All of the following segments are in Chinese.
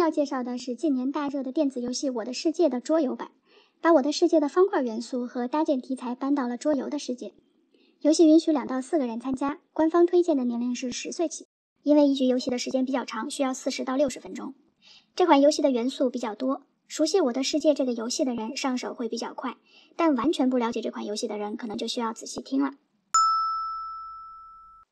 要介绍的是近年大热的电子游戏《我的世界》的桌游版，把《我的世界》的方块元素和搭建题材搬到了桌游的世界。游戏允许两到四个人参加，官方推荐的年龄是十岁起。因为一局游戏的时间比较长，需要四十到六十分钟。这款游戏的元素比较多，熟悉《我的世界》这个游戏的人上手会比较快，但完全不了解这款游戏的人可能就需要仔细听了。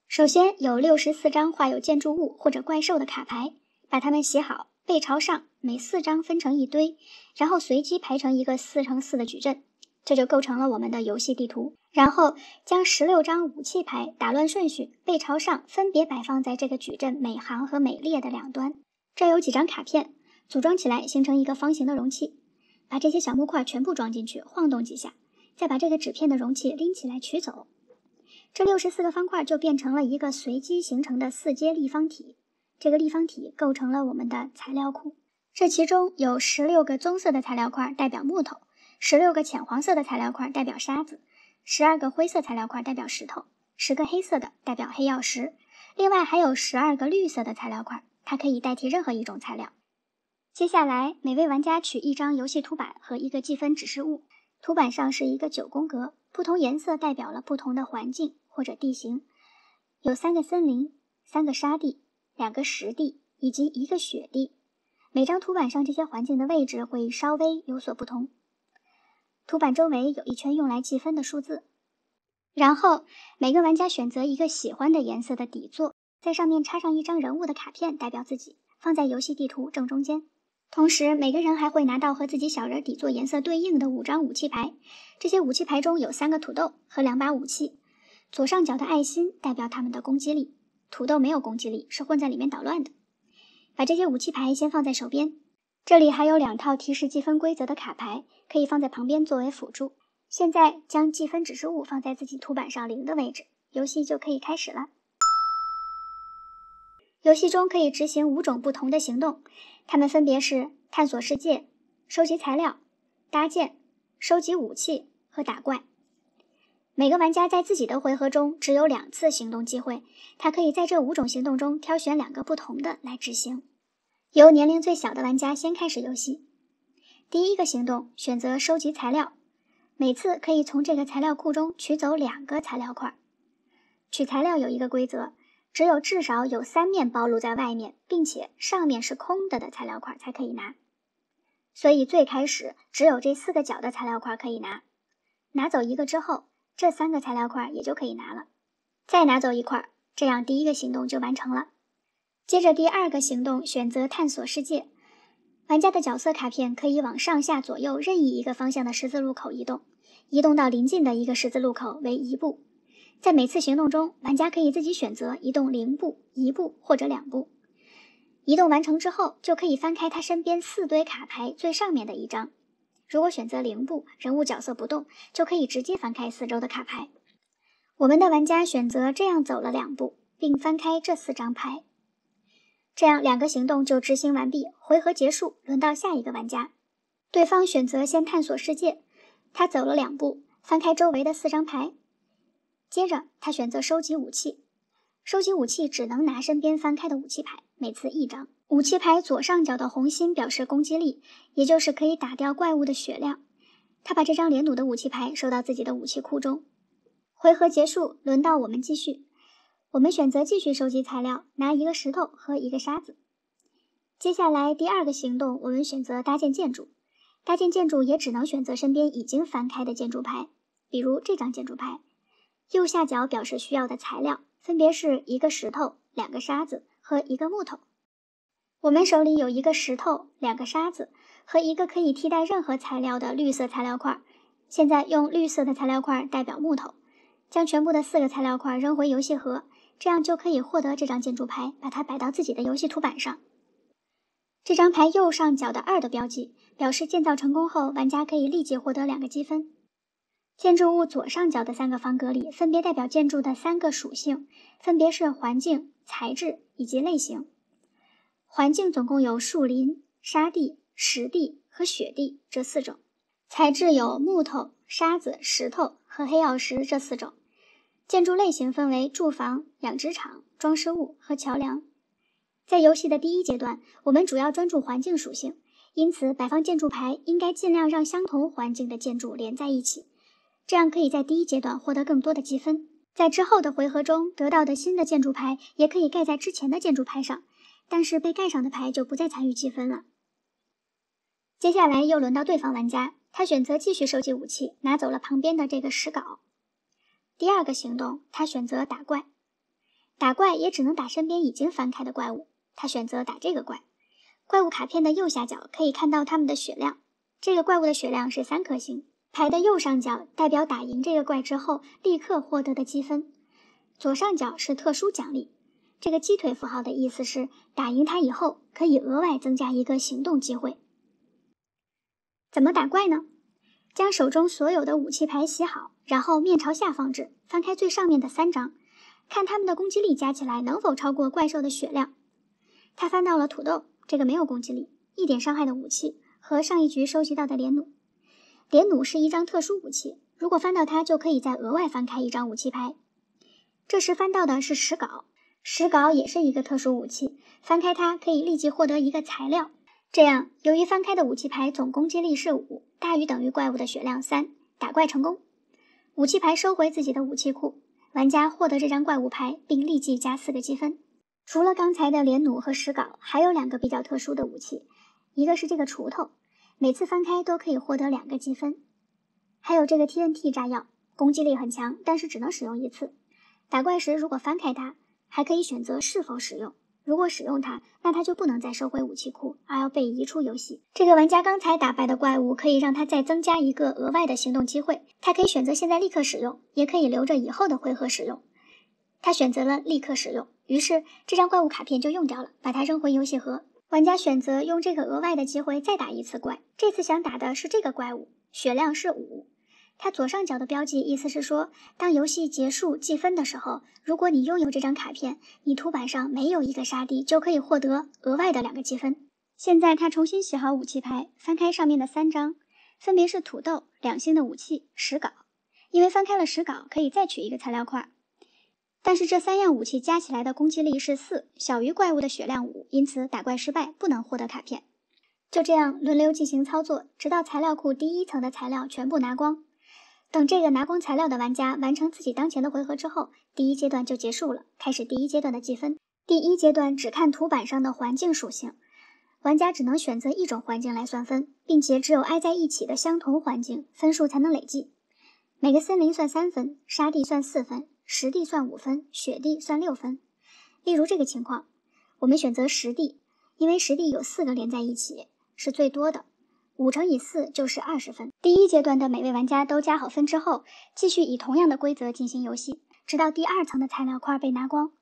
首先有六十四张画有建筑物或者怪兽的卡牌，把它们写好。背朝上，每四张分成一堆，然后随机排成一个四乘四的矩阵，这就构成了我们的游戏地图。然后将十六张武器牌打乱顺序，背朝上分别摆放在这个矩阵每行和每列的两端。这有几张卡片，组装起来形成一个方形的容器，把这些小木块全部装进去，晃动几下，再把这个纸片的容器拎起来取走。这六十四个方块就变成了一个随机形成的四阶立方体。这个立方体构成了我们的材料库。这其中有十六个棕色的材料块代表木头，十六个浅黄色的材料块代表沙子，十二个灰色材料块代表石头，十个黑色的代表黑曜石。另外还有十二个绿色的材料块，它可以代替任何一种材料。接下来，每位玩家取一张游戏图板和一个计分指示物。图板上是一个九宫格，不同颜色代表了不同的环境或者地形，有三个森林，三个沙地。两个实地以及一个雪地，每张图板上这些环境的位置会稍微有所不同。图板周围有一圈用来计分的数字。然后每个玩家选择一个喜欢的颜色的底座，在上面插上一张人物的卡片，代表自己，放在游戏地图正中间。同时，每个人还会拿到和自己小人底座颜色对应的五张武器牌，这些武器牌中有三个土豆和两把武器，左上角的爱心代表他们的攻击力。土豆没有攻击力，是混在里面捣乱的。把这些武器牌先放在手边，这里还有两套提示计分规则的卡牌，可以放在旁边作为辅助。现在将计分指示物放在自己图板上零的位置，游戏就可以开始了。游戏中可以执行五种不同的行动，它们分别是探索世界、收集材料、搭建、收集武器和打怪。每个玩家在自己的回合中只有两次行动机会，他可以在这五种行动中挑选两个不同的来执行。由年龄最小的玩家先开始游戏。第一个行动选择收集材料，每次可以从这个材料库中取走两个材料块。取材料有一个规则，只有至少有三面暴露在外面，并且上面是空的的材料块才可以拿。所以最开始只有这四个角的材料块可以拿。拿走一个之后。这三个材料块也就可以拿了，再拿走一块，这样第一个行动就完成了。接着第二个行动，选择探索世界。玩家的角色卡片可以往上下左右任意一个方向的十字路口移动，移动到临近的一个十字路口为一步。在每次行动中，玩家可以自己选择移动零步、一步或者两步。移动完成之后，就可以翻开他身边四堆卡牌最上面的一张。如果选择零步，人物角色不动，就可以直接翻开四周的卡牌。我们的玩家选择这样走了两步，并翻开这四张牌，这样两个行动就执行完毕，回合结束，轮到下一个玩家。对方选择先探索世界，他走了两步，翻开周围的四张牌，接着他选择收集武器，收集武器只能拿身边翻开的武器牌，每次一张。武器牌左上角的红心表示攻击力，也就是可以打掉怪物的血量。他把这张连弩的武器牌收到自己的武器库中。回合结束，轮到我们继续。我们选择继续收集材料，拿一个石头和一个沙子。接下来第二个行动，我们选择搭建建筑。搭建建筑也只能选择身边已经翻开的建筑牌，比如这张建筑牌，右下角表示需要的材料，分别是一个石头、两个沙子和一个木头。我们手里有一个石头、两个沙子和一个可以替代任何材料的绿色材料块。现在用绿色的材料块代表木头，将全部的四个材料块扔回游戏盒，这样就可以获得这张建筑牌，把它摆到自己的游戏图板上。这张牌右上角的二的标记表示建造成功后，玩家可以立即获得两个积分。建筑物左上角的三个方格里分别代表建筑的三个属性，分别是环境、材质以及类型。环境总共有树林、沙地、石地和雪地这四种，材质有木头、沙子、石头和黑曜石这四种，建筑类型分为住房、养殖场、装饰物和桥梁。在游戏的第一阶段，我们主要专注环境属性，因此摆放建筑牌应该尽量让相同环境的建筑连在一起，这样可以在第一阶段获得更多的积分。在之后的回合中得到的新的建筑牌也可以盖在之前的建筑牌上。但是被盖上的牌就不再参与积分了。接下来又轮到对方玩家，他选择继续收集武器，拿走了旁边的这个石镐。第二个行动，他选择打怪，打怪也只能打身边已经翻开的怪物。他选择打这个怪，怪物卡片的右下角可以看到他们的血量，这个怪物的血量是三颗星。牌的右上角代表打赢这个怪之后立刻获得的积分，左上角是特殊奖励。这个鸡腿符号的意思是，打赢他以后可以额外增加一个行动机会。怎么打怪呢？将手中所有的武器牌洗好，然后面朝下放置，翻开最上面的三张，看他们的攻击力加起来能否超过怪兽的血量。他翻到了土豆，这个没有攻击力、一点伤害的武器，和上一局收集到的连弩。连弩是一张特殊武器，如果翻到它就可以再额外翻开一张武器牌。这时翻到的是石镐。石镐也是一个特殊武器，翻开它可以立即获得一个材料。这样，由于翻开的武器牌总攻击力是五，大于等于怪物的血量三，打怪成功。武器牌收回自己的武器库，玩家获得这张怪物牌，并立即加四个积分。除了刚才的连弩和石镐，还有两个比较特殊的武器，一个是这个锄头，每次翻开都可以获得两个积分。还有这个 TNT 炸药，攻击力很强，但是只能使用一次。打怪时如果翻开它。还可以选择是否使用。如果使用它，那它就不能再收回武器库，而要被移出游戏。这个玩家刚才打败的怪物可以让他再增加一个额外的行动机会。他可以选择现在立刻使用，也可以留着以后的回合使用。他选择了立刻使用，于是这张怪物卡片就用掉了，把它扔回游戏盒。玩家选择用这个额外的机会再打一次怪，这次想打的是这个怪物，血量是五。它左上角的标记意思是说，当游戏结束计分的时候，如果你拥有这张卡片，你图板上没有一个沙地，就可以获得额外的两个积分。现在他重新洗好武器牌，翻开上面的三张，分别是土豆、两星的武器石镐。因为翻开了石镐，可以再取一个材料块。但是这三样武器加起来的攻击力是四，小于怪物的血量五，因此打怪失败，不能获得卡片。就这样轮流进行操作，直到材料库第一层的材料全部拿光。等这个拿光材料的玩家完成自己当前的回合之后，第一阶段就结束了，开始第一阶段的计分。第一阶段只看图板上的环境属性，玩家只能选择一种环境来算分，并且只有挨在一起的相同环境分数才能累计。每个森林算三分，沙地算四分，实地算五分，雪地算六分。例如这个情况，我们选择实地，因为实地有四个连在一起，是最多的。五乘以四就是二十分。第一阶段的每位玩家都加好分之后，继续以同样的规则进行游戏，直到第二层的材料块被拿光。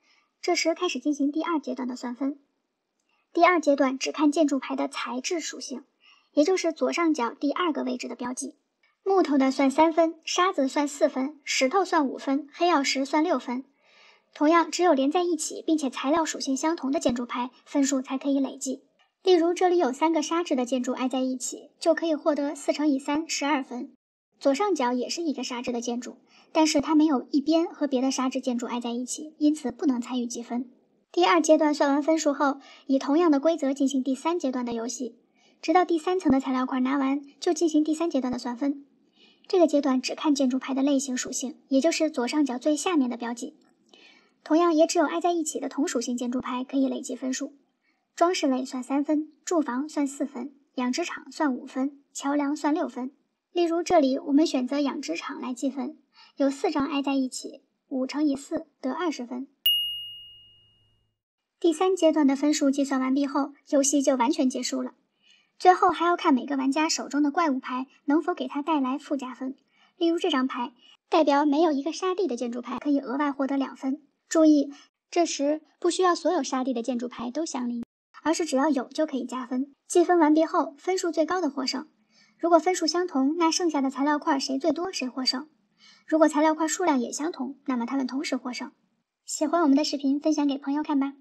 这时开始进行第二阶段的算分。第二阶段只看建筑牌的材质属性，也就是左上角第二个位置的标记。木头的算三分，沙子算四分，石头算五分，黑曜石算六分。同样，只有连在一起并且材料属性相同的建筑牌，分数才可以累计。例如，这里有三个砂质的建筑挨在一起，就可以获得四乘以三十二分。左上角也是一个砂质的建筑，但是它没有一边和别的砂质建筑挨在一起，因此不能参与积分。第二阶段算完分数后，以同样的规则进行第三阶段的游戏，直到第三层的材料块拿完，就进行第三阶段的算分。这个阶段只看建筑牌的类型属性，也就是左上角最下面的标记。同样，也只有挨在一起的同属性建筑牌可以累计分数。装饰类算三分，住房算四分，养殖场算五分，桥梁算六分。例如这里我们选择养殖场来计分，有四张挨在一起，五乘以四得二十分。第三阶段的分数计算完毕后，游戏就完全结束了。最后还要看每个玩家手中的怪物牌能否给他带来附加分。例如这张牌代表没有一个沙地的建筑牌，可以额外获得两分。注意，这时不需要所有沙地的建筑牌都相邻。而是只要有就可以加分。计分完毕后，分数最高的获胜。如果分数相同，那剩下的材料块谁最多谁获胜。如果材料块数量也相同，那么他们同时获胜。喜欢我们的视频，分享给朋友看吧。